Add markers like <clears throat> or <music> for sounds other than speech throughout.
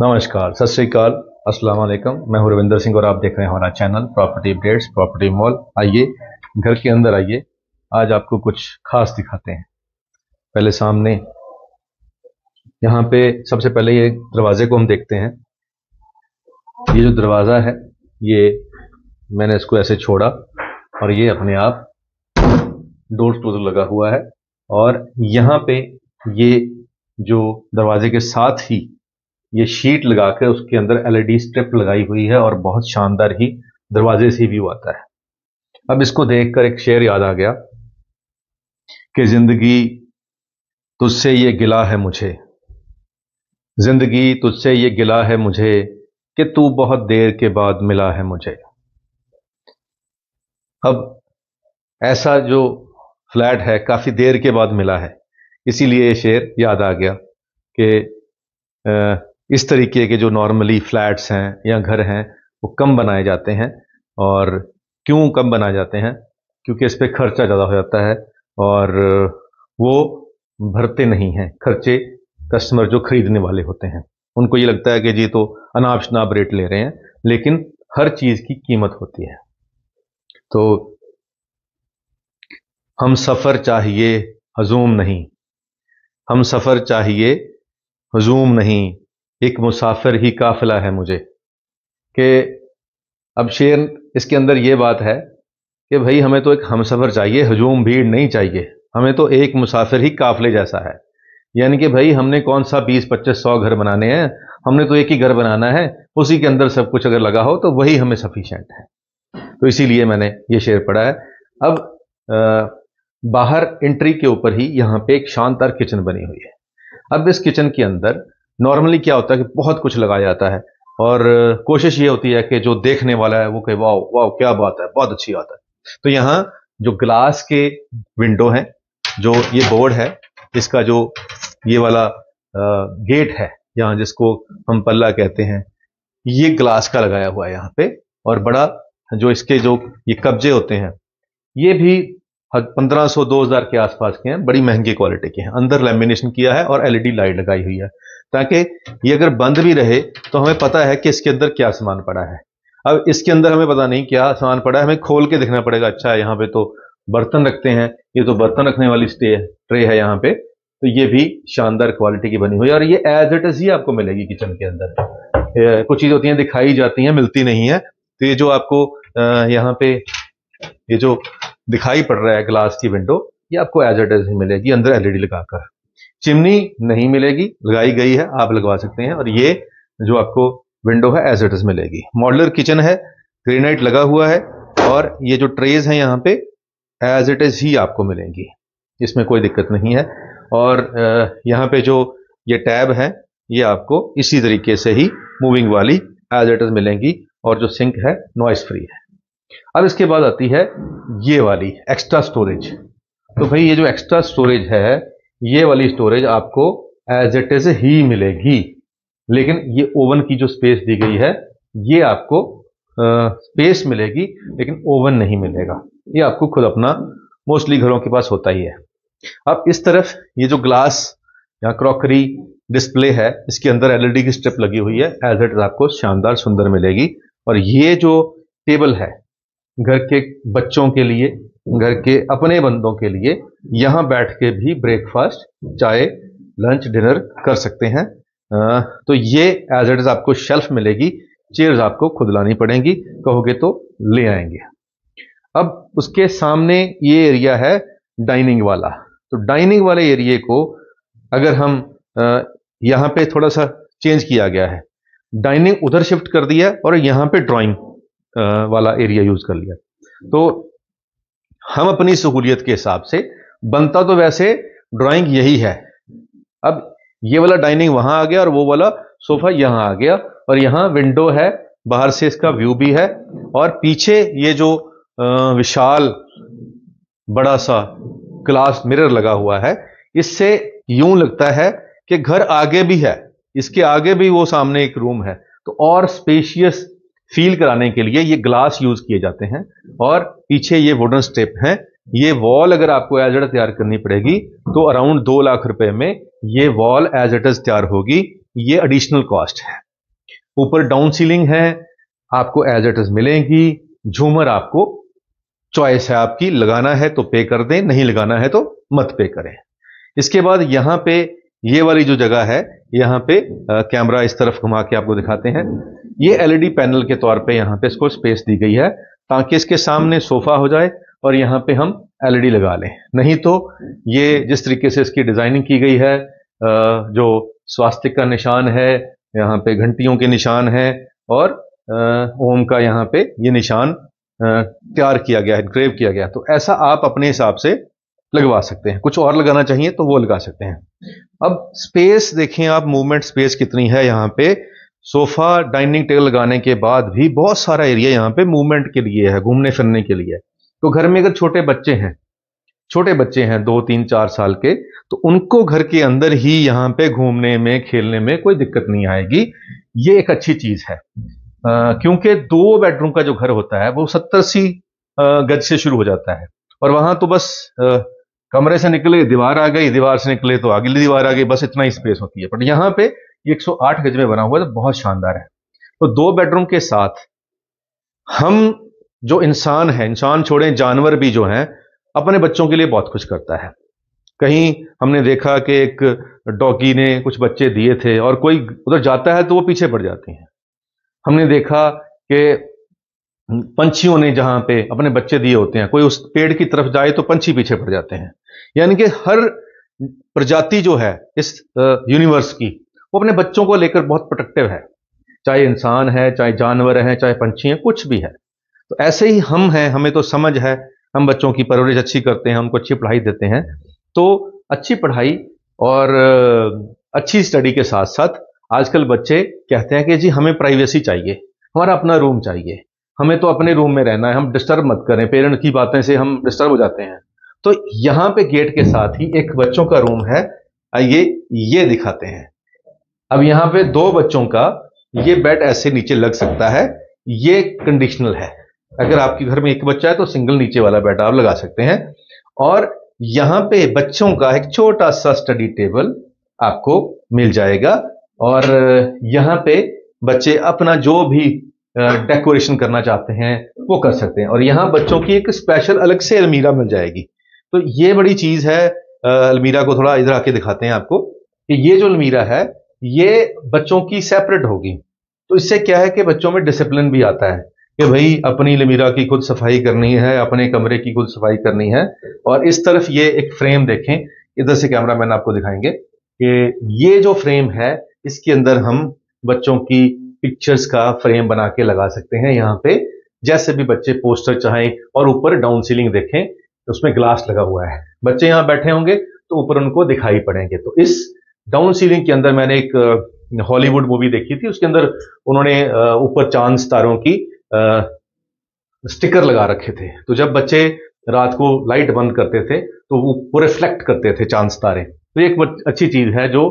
नमस्कार सत श्रीकाल असलम मैं हूं रविंदर सिंह और आप देख रहे हैं हमारा channel property updates property mall आइए घर के अंदर आइए आज आपको कुछ खास दिखाते हैं पहले सामने यहाँ पे सबसे पहले ये दरवाजे को हम देखते हैं ये जो दरवाज़ा है ये मैंने इसको ऐसे छोड़ा और ये अपने आप डोर टू डोर लगा हुआ है और यहाँ पे ये जो दरवाजे के साथ ही ये शीट लगा के उसके अंदर एलईडी स्ट्रिप लगाई हुई है और बहुत शानदार ही दरवाजे से व्यू आता है अब इसको देखकर एक शेर याद आ गया कि जिंदगी तुझसे ये गिला है मुझे जिंदगी तुझसे ये गिला है मुझे कि तू बहुत देर के बाद मिला है मुझे अब ऐसा जो फ्लैट है काफ़ी देर के बाद मिला है इसीलिए ये शेर याद आ गया कि इस तरीके के जो नॉर्मली फ्लैट्स हैं या घर हैं वो कम बनाए जाते हैं और क्यों कम बनाए जाते हैं क्योंकि इस पर खर्चा ज़्यादा हो जाता है और वो भरते नहीं हैं खर्चे कस्टमर जो खरीदने वाले होते हैं उनको ये लगता है कि जी तो अनाप शनाप रेट ले रहे हैं लेकिन हर चीज़ की कीमत होती है तो हम सफ़र चाहिए हजूम नहीं हम सफ़र चाहिए हजूम नहीं एक मुसाफिर ही काफिला है मुझे कि अब शेर इसके अंदर ये बात है कि भाई हमें तो एक हमसफ़र चाहिए हजूम भीड़ नहीं चाहिए हमें तो एक मुसाफिर ही काफिले जैसा है यानी कि भाई हमने कौन सा बीस पच्चीस सौ घर बनाने हैं हमने तो एक ही घर बनाना है उसी के अंदर सब कुछ अगर लगा हो तो वही हमें सफिशेंट है तो इसीलिए मैंने ये शेर पढ़ा है अब आ, बाहर एंट्री के ऊपर ही यहाँ पे एक शानदार किचन बनी हुई है अब इस किचन के अंदर नॉर्मली क्या होता है कि बहुत कुछ लगाया जाता है और कोशिश ये होती है कि जो देखने वाला है वो कहे वाओ वाओ क्या बात है बहुत अच्छी बात है तो यहाँ जो ग्लास के विंडो हैं जो ये बोर्ड है इसका जो ये वाला गेट है यहाँ जिसको हम पल्ला कहते हैं ये ग्लास का लगाया हुआ है यहाँ पे और बड़ा जो इसके जो ये कब्जे होते हैं ये भी पंद्रह सौ दो हज़ार के आसपास के हैं बड़ी महंगी क्वालिटी के हैं अंदर लेमिनेशन किया है और एलईडी लाइट लगाई हुई है ताकि ये अगर बंद भी रहे तो हमें पता है कि इसके अंदर क्या सामान पड़ा है अब इसके अंदर हमें पता नहीं क्या सामान पड़ा है हमें खोल के देखना पड़ेगा अच्छा यहाँ पे तो बर्तन रखते हैं ये तो बर्तन रखने वाली स्टे ट्रे है यहाँ पे तो ये भी शानदार क्वालिटी की बनी हुई है और ये एज इट इज ही आपको मिलेगी किचन के अंदर कुछ चीज़ होती हैं दिखाई जाती हैं मिलती नहीं है तो ये जो आपको यहाँ पे ये जो दिखाई पड़ रहा है ग्लास की विंडो ये आपको एज एट एज ही मिलेगी अंदर एलईडी लगाकर चिमनी नहीं मिलेगी लगाई गई है आप लगवा सकते हैं और ये जो आपको विंडो है एज एट एज मिलेगी मॉडलर किचन है ग्रेनाइट लगा हुआ है और ये जो ट्रेज है यहाँ पे एज इट इज़ ही आपको मिलेंगी इसमें कोई दिक्कत नहीं है और यहाँ पे जो ये टैब है ये आपको इसी तरीके से ही मूविंग वाली एज इट इज़ मिलेंगी और जो सिंक है नॉइस फ्री है अब इसके बाद आती है ये वाली एक्स्ट्रा स्टोरेज तो भाई ये जो एक्स्ट्रा स्टोरेज है ये वाली स्टोरेज आपको एज इट इज ही मिलेगी लेकिन ये ओवन की जो स्पेस दी गई है ये आपको आ, स्पेस मिलेगी लेकिन ओवन नहीं मिलेगा ये आपको खुद अपना मोस्टली घरों के पास होता ही है अब इस तरफ ये जो ग्लास या क्रॉकरी डिस्प्ले है इसके अंदर एलईडी e की स्ट्रिप लगी हुई है एज इट आपको शानदार सुंदर मिलेगी और ये जो टेबल है घर के बच्चों के लिए घर के अपने बंदों के लिए यहाँ बैठ के भी ब्रेकफास्ट चाय लंच डिनर कर सकते हैं आ, तो ये एज इट इज आपको शेल्फ मिलेगी चेयर्स आपको खुद लानी पड़ेंगी कहोगे तो ले आएंगे अब उसके सामने ये एरिया है डाइनिंग वाला तो डाइनिंग वाले एरिए को अगर हम यहाँ पे थोड़ा सा चेंज किया गया है डाइनिंग उधर शिफ्ट कर दिया और यहाँ पे ड्राइंग वाला एरिया यूज कर लिया तो हम अपनी सहूलियत के हिसाब से बनता तो वैसे ड्राइंग यही है अब ये वाला डाइनिंग वहां आ गया और वो वाला सोफा यहां आ गया और यहां विंडो है बाहर से इसका व्यू भी है और पीछे ये जो विशाल बड़ा सा ग्लास मिरर लगा हुआ है इससे यूं लगता है कि घर आगे भी है इसके आगे भी वो सामने एक रूम है तो और स्पेशियस फील कराने के लिए ये ग्लास यूज किए जाते हैं और पीछे ये वुडन स्टेप है ये वॉल अगर आपको एज एट तैयार करनी पड़ेगी तो अराउंड दो लाख रुपए में ये वॉल एज एट एज तैयार होगी ये एडिशनल कॉस्ट है ऊपर डाउन सीलिंग है आपको एज एट एज मिलेगी झूमर आपको चॉइस है आपकी लगाना है तो पे कर दें नहीं लगाना है तो मत पे करें इसके बाद यहां पे ये वाली जो जगह है यहां पे कैमरा इस तरफ घुमा के आपको दिखाते हैं ये एलईडी पैनल e के तौर पे यहाँ पे इसको स्पेस दी गई है ताकि इसके सामने सोफा हो जाए और यहाँ पे हम एलईडी e लगा लें नहीं तो ये जिस तरीके से इसकी डिजाइनिंग की गई है जो स्वास्थ्य का निशान है यहाँ पे घंटियों के निशान है और ओम का यहाँ पे ये निशान तैयार किया गया है ग्रेव किया गया तो ऐसा आप अपने हिसाब से लगवा सकते हैं कुछ और लगाना चाहिए तो वो लगा सकते हैं अब स्पेस देखें आप मूवमेंट स्पेस कितनी है यहाँ पे सोफा डाइनिंग टेबल लगाने के बाद भी बहुत सारा एरिया यहाँ पे मूवमेंट के लिए है घूमने फिरने के लिए तो घर में अगर छोटे बच्चे हैं छोटे बच्चे हैं दो तीन चार साल के तो उनको घर के अंदर ही यहाँ पे घूमने में खेलने में कोई दिक्कत नहीं आएगी ये एक अच्छी चीज है क्योंकि दो बेडरूम का जो घर होता है वो सत्तर सी गज से शुरू हो जाता है और वहां तो बस आ, कमरे से निकले दीवार आ गई दीवार से निकले तो अगली दीवार आ गई बस इतना ही स्पेस होती है बट यहाँ पे ये 108 गज में बना हुआ है तो बहुत शानदार है तो दो बेडरूम के साथ हम जो इंसान है इंसान छोड़े जानवर भी जो हैं अपने बच्चों के लिए बहुत कुछ करता है कहीं हमने देखा कि एक डॉगी ने कुछ बच्चे दिए थे और कोई उधर जाता है तो वो पीछे पड़ जाती हैं हमने देखा कि पंछियों ने जहाँ पे अपने बच्चे दिए होते हैं कोई उस पेड़ की तरफ जाए तो पंछी पीछे पड़ जाते हैं यानी कि हर प्रजाति जो है इस यूनिवर्स की वो अपने बच्चों को लेकर बहुत प्रोटेक्टिव है चाहे इंसान है चाहे जानवर है चाहे पंछी हैं कुछ भी है तो ऐसे ही हम हैं हमें तो समझ है हम बच्चों की परवरिश अच्छी करते हैं हमको अच्छी पढ़ाई देते हैं तो अच्छी पढ़ाई और अच्छी स्टडी के साथ साथ आजकल बच्चे कहते हैं कि जी हमें प्राइवेसी चाहिए हमारा अपना रूम चाहिए हमें तो अपने रूम में रहना है हम डिस्टर्ब मत करें पेरेंट की बातें से हम डिस्टर्ब हो जाते हैं तो यहाँ पे गेट के साथ ही एक बच्चों का रूम है ये ये दिखाते हैं अब यहाँ पे दो बच्चों का ये बेड ऐसे नीचे लग सकता है ये कंडीशनल है अगर आपके घर में एक बच्चा है तो सिंगल नीचे वाला बेड आप लगा सकते हैं और यहाँ पे बच्चों का एक छोटा सा स्टडी टेबल आपको मिल जाएगा और यहाँ पे बच्चे अपना जो भी डेकोरेशन करना चाहते हैं वो कर सकते हैं और यहाँ बच्चों की एक स्पेशल अलग से अलमीरा मिल जाएगी तो ये बड़ी चीज़ है अलमीरा को थोड़ा इधर आके दिखाते हैं आपको कि ये जो अलमीरा है ये बच्चों की सेपरेट होगी तो इससे क्या है कि बच्चों में डिसिप्लिन भी आता है कि भाई अपनी लमीरा की खुद सफाई करनी है अपने कमरे की खुद सफाई करनी है और इस तरफ ये एक फ्रेम देखें इधर से कैमरा मैन आपको दिखाएंगे कि ये जो फ्रेम है इसके अंदर हम बच्चों की पिक्चर्स का फ्रेम बना के लगा सकते हैं यहाँ पे जैसे भी बच्चे पोस्टर चाहें और ऊपर डाउन सीलिंग देखें तो उसमें ग्लास लगा हुआ है बच्चे यहाँ बैठे होंगे तो ऊपर उनको दिखाई पड़ेंगे तो इस डाउन सीलिंग के अंदर मैंने एक हॉलीवुड मूवी देखी थी उसके अंदर उन्होंने ऊपर चांद तारों की स्टिकर लगा रखे थे तो जब बच्चे रात को लाइट बंद करते थे तो वो रिफ्लेक्ट करते थे चांद तारे तो एक अच्छी चीज है जो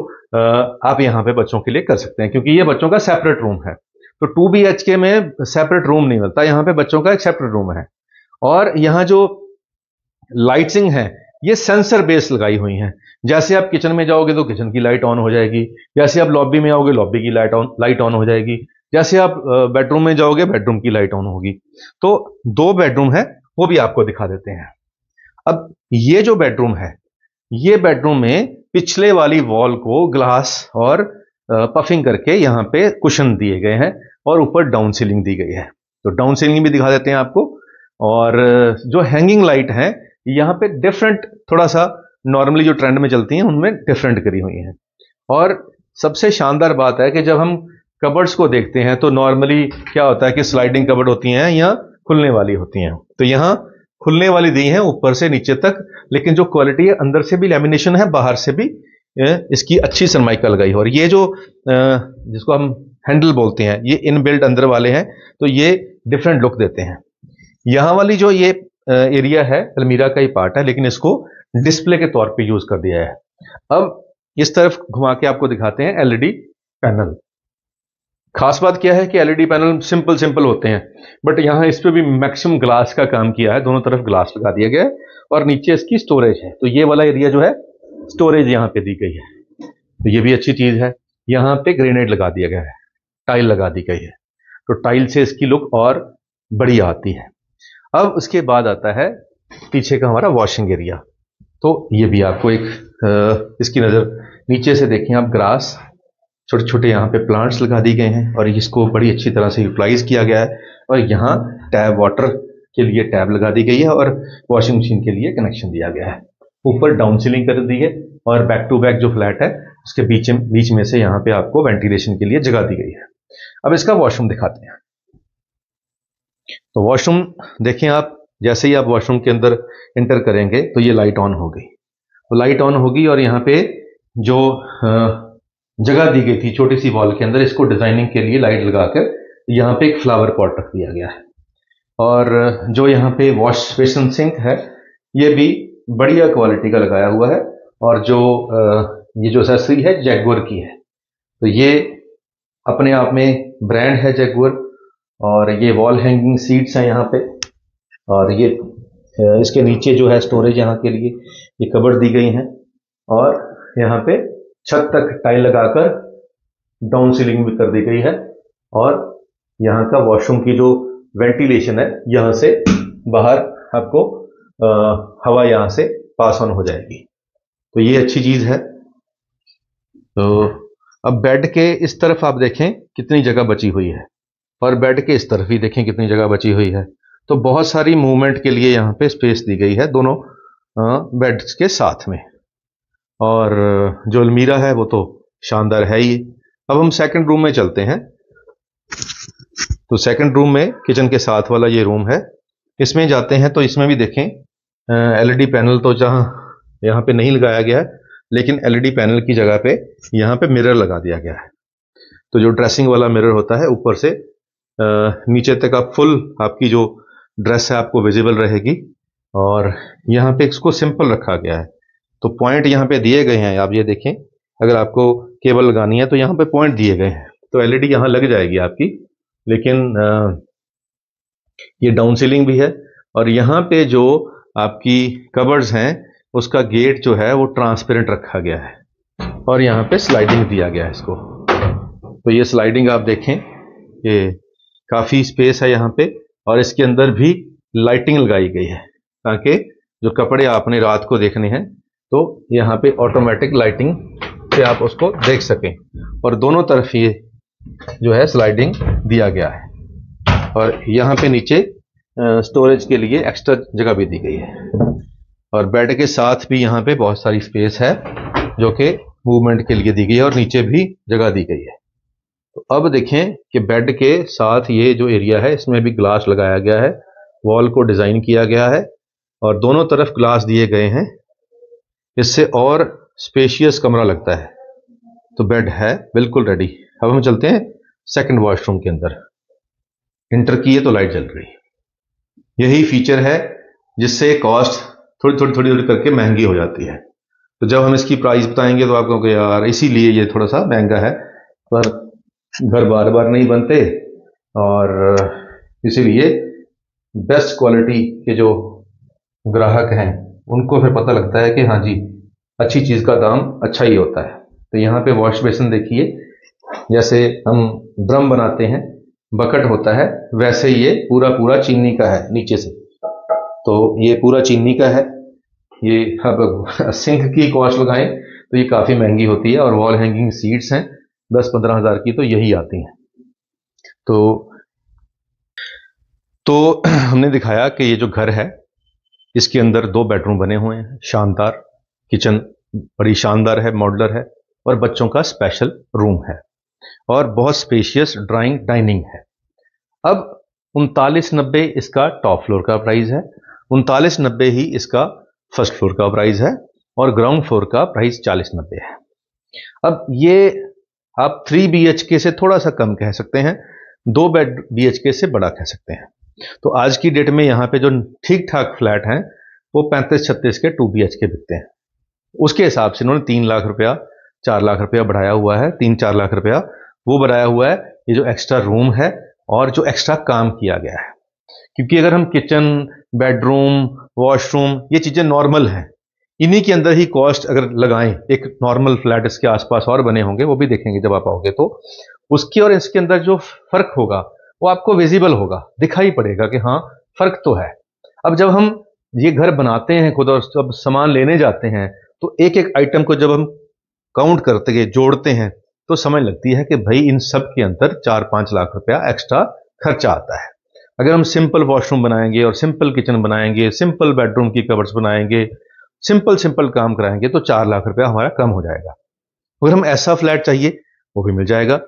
आप यहाँ पे बच्चों के लिए कर सकते हैं क्योंकि ये बच्चों का सेपरेट रूम है तो टू बी एच के में सेपरेट रूम नहीं मिलता यहाँ पे बच्चों का एक सेपरेट रूम है और यहाँ जो लाइटिंग है ये सेंसर बेस लगाई हुई हैं जैसे आप किचन में जाओगे तो किचन की लाइट ऑन हो जाएगी जैसे आप लॉबी में आओगे लॉबी की लाइट ऑन लाइट ऑन हो जाएगी जैसे आप बेडरूम में जाओगे बेडरूम की लाइट ऑन होगी तो दो बेडरूम है वो भी आपको दिखा देते हैं अब ये जो बेडरूम है ये बेडरूम में पिछले वाली वॉल को ग्लास और पफिंग करके यहाँ पे कुशन दिए गए हैं और ऊपर डाउन सीलिंग दी गई है तो डाउन सीलिंग भी दिखा देते हैं आपको और जो हैंगिंग लाइट है यहां पे डिफरेंट थोड़ा सा नॉर्मली जो ट्रेंड में चलती हैं उनमें डिफरेंट करी हुई हैं और सबसे शानदार बात है कि जब हम कबर्ड्स को देखते हैं तो नॉर्मली क्या होता है कि स्लाइडिंग कबर्ड होती हैं या खुलने वाली होती हैं तो यहां खुलने वाली दी है ऊपर से नीचे तक लेकिन जो क्वालिटी है अंदर से भी लेमिनेशन है बाहर से भी इसकी अच्छी सनमाइका लगाई हो और ये जो जिसको हम हैंडल बोलते हैं ये इन बिल्ट अंदर वाले हैं तो ये डिफरेंट लुक देते हैं यहां वाली जो ये एरिया है अलमीरा का ही पार्ट है लेकिन इसको डिस्प्ले के तौर पे यूज कर दिया है अब इस तरफ घुमा के आपको दिखाते हैं एलईडी पैनल e खास बात क्या है कि एलईडी पैनल सिंपल सिंपल होते हैं बट यहां इस पर भी मैक्सिमम ग्लास का काम किया है दोनों तरफ ग्लास लगा दिया गया है और नीचे इसकी स्टोरेज है तो ये वाला एरिया जो है स्टोरेज यहां पे दी गई है तो ये भी अच्छी चीज़ है यहां पे ग्रेनेड लगा दिया गया है टाइल लगा दी गई है तो टाइल से इसकी लुक और बढ़िया आती है अब उसके बाद आता है पीछे का हमारा वॉशिंग एरिया तो ये भी आपको एक इसकी नज़र नीचे से देखें आप ग्रास छोटे छोटे यहाँ पे प्लांट्स लगा दिए गए हैं और इसको बड़ी अच्छी तरह से यूटिलाइज किया गया है और यहाँ टैब वाटर के लिए टैब लगा दी गई है और वॉशिंग मशीन के लिए कनेक्शन दिया गया है ऊपर डाउन सीलिंग कर दी है और बैक टू बैक जो फ्लैट है उसके बीच बीच में से यहाँ पे आपको वेंटिलेशन के लिए जगह दी गई है अब इसका वॉशरूम दिखाते हैं तो वॉशरूम देखें आप जैसे ही आप वॉशरूम के अंदर एंटर करेंगे तो ये लाइट ऑन हो गई तो लाइट ऑन होगी और यहाँ पे जो जगह दी गई थी छोटी सी वॉल के अंदर इसको डिजाइनिंग के लिए लाइट लगाकर यहाँ पे एक फ्लावर पॉट रख दिया गया है और जो यहाँ पे वॉश बेसन सिंक है ये भी बढ़िया क्वालिटी का लगाया हुआ है और जो ये जो एसेसरी है जैगवर की है तो ये अपने आप में ब्रांड है जैगवर और ये वॉल हैंगिंग सीट्स हैं यहाँ पे और ये इसके नीचे जो है स्टोरेज यहाँ के लिए ये कबर दी गई हैं और यहाँ पे छत तक टाइल लगाकर डाउन सीलिंग भी कर दी गई है और यहाँ का वॉशरूम की जो वेंटिलेशन है यहाँ से बाहर आपको आ, हवा यहाँ से पास ऑन हो जाएगी तो ये अच्छी चीज़ है तो अब बेड के इस तरफ आप देखें कितनी जगह बची हुई है और बेड के इस तरफ ही देखें कितनी जगह बची हुई है तो बहुत सारी मूवमेंट के लिए यहाँ पे स्पेस दी गई है दोनों बेड्स के साथ में और जो अलमीरा है वो तो शानदार है ही अब हम सेकंड रूम में चलते हैं तो सेकंड रूम में किचन के साथ वाला ये रूम है इसमें जाते हैं तो इसमें भी देखें एलईडी पैनल e तो जहाँ यहाँ पे नहीं लगाया गया है लेकिन एलईडी पैनल e की जगह पे यहाँ पे मिरर लगा दिया गया है तो जो ड्रेसिंग वाला मिरर होता है ऊपर से नीचे तक आप फुल आपकी जो ड्रेस है आपको विजिबल रहेगी और यहाँ पे इसको सिंपल रखा गया है तो पॉइंट यहाँ पे दिए गए हैं आप ये देखें अगर आपको केबल लगानी है तो यहाँ पे पॉइंट दिए गए हैं तो एलईडी यहाँ लग जाएगी आपकी लेकिन आ, ये डाउन सीलिंग भी है और यहाँ पे जो आपकी कवर्स हैं उसका गेट जो है वो ट्रांसपेरेंट रखा गया है और यहाँ पे स्लाइडिंग दिया गया है इसको तो ये स्लाइडिंग आप देखें ये काफ़ी स्पेस है यहाँ पे और इसके अंदर भी लाइटिंग लगाई गई है ताकि जो कपड़े आपने रात को देखने हैं तो यहाँ पे ऑटोमेटिक लाइटिंग से आप उसको देख सकें और दोनों तरफ ये जो है स्लाइडिंग दिया गया है और यहाँ पे नीचे स्टोरेज के लिए एक्स्ट्रा जगह भी दी गई है और बेड के साथ भी यहाँ पे बहुत सारी स्पेस है जो कि मूवमेंट के लिए दी गई है और नीचे भी जगह दी गई है तो अब देखें कि बेड के साथ ये जो एरिया है इसमें भी ग्लास लगाया गया है वॉल को डिज़ाइन किया गया है और दोनों तरफ ग्लास दिए गए हैं इससे और स्पेशियस कमरा लगता है तो बेड है बिल्कुल रेडी अब हम चलते हैं सेकंड वॉशरूम के अंदर इंटर किए तो लाइट जल रही यही फीचर है जिससे कॉस्ट थोड़ी थोड़ी थोड़ी थोड़ी करके महंगी हो जाती है तो जब हम इसकी प्राइस बताएंगे तो आप कहोगे यार इसीलिए ये थोड़ा सा महंगा है पर घर बार बार नहीं बनते और इसीलिए बेस्ट क्वालिटी के जो ग्राहक हैं उनको फिर पता लगता है कि हाँ जी अच्छी चीज़ का दाम अच्छा ही होता है तो यहाँ पे वॉश बेसन देखिए जैसे हम ड्रम बनाते हैं बकट होता है वैसे ये पूरा पूरा चीनी का है नीचे से तो ये पूरा चीनी का है ये अब सिंक <laughs> की कॉस्ट लगाएं तो ये काफ़ी महंगी होती है और वॉल हैंगिंग सीट्स हैं दस पंद्रह हज़ार की तो यही आती हैं तो तो <clears throat> हमने दिखाया कि ये जो घर है इसके अंदर दो बेडरूम बने हुए हैं शानदार किचन बड़ी शानदार है मॉडलर है और बच्चों का स्पेशल रूम है और बहुत स्पेशियस ड्राइंग डाइनिंग है अब उनतालीस नब्बे इसका टॉप फ्लोर का प्राइस है उनतालीस नब्बे ही इसका फर्स्ट फ्लोर का प्राइस है और ग्राउंड फ्लोर का प्राइस चालीस नब्बे है अब ये आप थ्री बी एच के से थोड़ा सा कम कह सकते हैं दो बेड बी एच के से बड़ा कह सकते हैं तो आज की डेट में यहाँ पे जो ठीक ठाक फ्लैट हैं वो पैंतीस छत्तीस के टू बी एच के बिकते हैं उसके हिसाब से इन्होंने तीन लाख रुपया चार लाख रुपया बढ़ाया हुआ है तीन चार लाख रुपया वो बढ़ाया हुआ है ये जो एक्स्ट्रा रूम है और जो एक्स्ट्रा काम किया गया है क्योंकि अगर हम किचन बेडरूम वॉशरूम ये चीज़ें नॉर्मल हैं इन्हीं के अंदर ही कॉस्ट अगर लगाएं एक नॉर्मल फ्लैट इसके आसपास और बने होंगे वो भी देखेंगे जब आप आओगे तो उसके और इसके अंदर जो फर्क होगा वो आपको विजिबल होगा दिखाई पड़ेगा कि हाँ फर्क तो है अब जब हम ये घर बनाते हैं खुद और जब सामान लेने जाते हैं तो एक एक आइटम को जब हम काउंट करते हैं जोड़ते हैं तो समय लगती है कि भाई इन सब के अंदर चार पाँच लाख रुपया एक्स्ट्रा खर्चा आता है अगर हम सिंपल वॉशरूम बनाएंगे और सिंपल किचन बनाएंगे सिंपल बेडरूम की कवर्स बनाएंगे सिंपल सिंपल काम कराएंगे तो चार लाख रुपया हमारा कम हो जाएगा अगर हम ऐसा फ्लैट चाहिए वो भी मिल जाएगा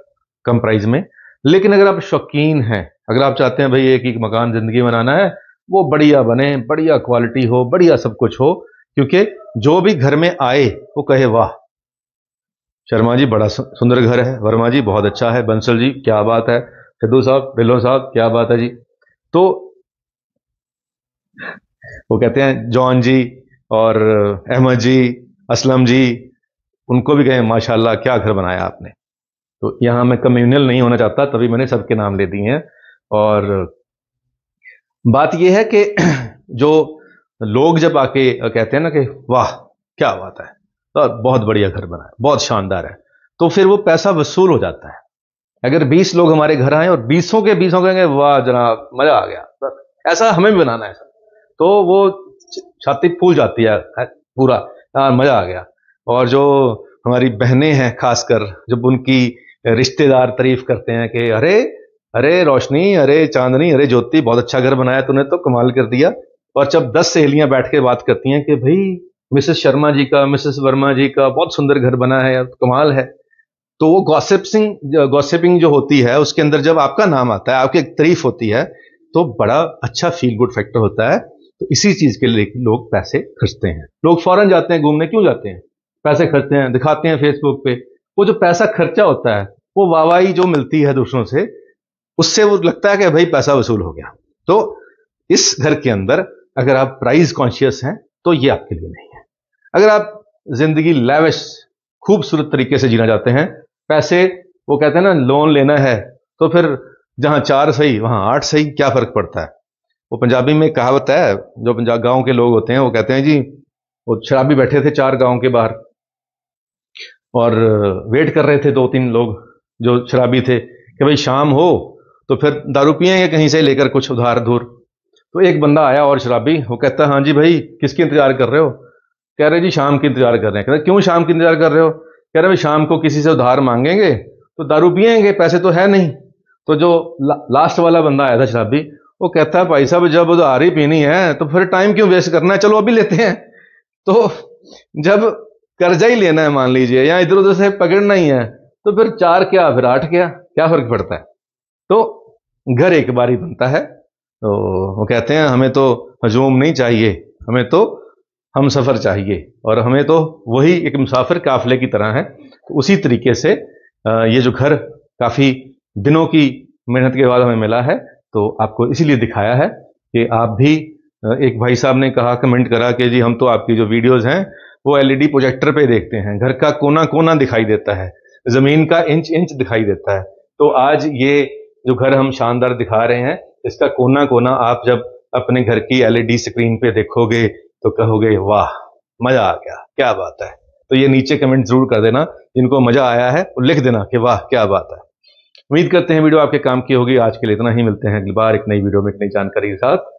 कम प्राइस में लेकिन अगर आप शौकीन हैं अगर आप चाहते हैं भाई एक एक मकान जिंदगी बनाना है वो बढ़िया बने बढ़िया क्वालिटी हो बढ़िया सब कुछ हो क्योंकि जो भी घर में आए वो कहे वाह शर्मा जी बड़ा सुंदर घर है वर्मा जी बहुत अच्छा है बंसल जी क्या बात है सिद्धू साहब बिल्लो साहब क्या बात है जी तो वो कहते हैं जॉन जी और अहमद जी असलम जी उनको भी कहें माशाल्लाह क्या घर बनाया आपने तो यहाँ मैं कम्युनल नहीं होना चाहता तभी मैंने सबके नाम ले दिए हैं और बात यह है कि <clears throat> जो लोग जब आके कहते हैं ना कि वाह क्या बात है तो बहुत बढ़िया घर बनाया बहुत शानदार है तो फिर वो पैसा वसूल हो जाता है अगर 20 लोग हमारे घर आए और बीसों के 20 कहेंगे वाह जनाब मजा आ गया ऐसा हमें भी बनाना है तो वो छाती फूल जाती है पूरा यार मजा आ गया और जो हमारी बहनें हैं खासकर जब उनकी रिश्तेदार तारीफ करते हैं कि अरे अरे रोशनी अरे चांदनी अरे ज्योति बहुत अच्छा घर बनाया तूने तो कमाल कर दिया और जब दस सहेलियां बैठ के बात करती हैं कि भाई मिसेस शर्मा जी का मिसेस वर्मा जी का बहुत सुंदर घर बना है कमाल है तो वो गॉसिपिंग गॉसिपिंग जो होती है उसके अंदर जब आपका नाम आता है आपकी एक तारीफ होती है तो बड़ा अच्छा फील गुड फैक्टर होता है तो इसी चीज के लिए लोग पैसे खर्चते हैं लोग फॉरन जाते हैं घूमने क्यों जाते हैं पैसे खर्चते हैं दिखाते हैं फेसबुक पे वो जो पैसा खर्चा होता है वो वावाई जो मिलती है दूसरों से उससे वो लगता है कि भाई पैसा वसूल हो गया तो इस घर के अंदर अगर आप प्राइज कॉन्शियस हैं तो ये आपके लिए नहीं है अगर आप जिंदगी लैवेश खूबसूरत तरीके से जीना चाहते हैं पैसे वो कहते हैं ना लोन लेना है तो फिर जहां चार सही वहां आठ सही क्या फर्क पड़ता है वो पंजाबी में कहावत है जो पंजाब गांव के लोग होते हैं वो कहते हैं जी वो शराबी बैठे थे चार गांव के बाहर और वेट कर रहे थे दो तीन लोग जो शराबी थे कि भाई शाम हो तो फिर दारू पिए कहीं से लेकर कुछ उधार धूर तो एक बंदा आया और शराबी वो कहता है हाँ जी भाई किसकी इंतजार कर रहे हो कह रहे जी शाम की इंतजार कर रहे हैं कह रहे क्यों शाम की इंतजार कर रहे हो कह रहे भाई शाम को किसी से उधार मांगेंगे तो दारू पिएंगे पैसे तो है नहीं तो जो ला, लास्ट वाला बंदा आया था शराबी वो कहता है भाई साहब जब आ रही पीनी है तो फिर टाइम क्यों वेस्ट करना है चलो अभी लेते हैं तो जब कर्जा ही लेना है मान लीजिए या इधर उधर से पकड़ना ही है तो फिर चार क्या फिर आठ क्या क्या फर्क पड़ता है तो घर एक बार ही बनता है तो वो कहते हैं हमें तो हजूम नहीं चाहिए हमें तो हम सफ़र चाहिए और हमें तो वही एक मुसाफिर काफिले की तरह है तो उसी तरीके से ये जो घर काफ़ी दिनों की मेहनत के बाद हमें मिला है तो आपको इसीलिए दिखाया है कि आप भी एक भाई साहब ने कहा कमेंट करा कि जी हम तो आपकी जो वीडियोस हैं वो एलईडी प्रोजेक्टर पे देखते हैं घर का कोना कोना दिखाई देता है ज़मीन का इंच इंच दिखाई देता है तो आज ये जो घर हम शानदार दिखा रहे हैं इसका कोना कोना आप जब अपने घर की एलईडी स्क्रीन पे देखोगे तो कहोगे वाह मज़ा आ गया क्या बात है तो ये नीचे कमेंट जरूर कर देना जिनको मज़ा आया है वो लिख देना कि वाह क्या बात है उम्मीद करते हैं वीडियो आपके काम की होगी आज के लिए इतना ही मिलते हैं अगली बार एक नई वीडियो में एक नई जानकारी के साथ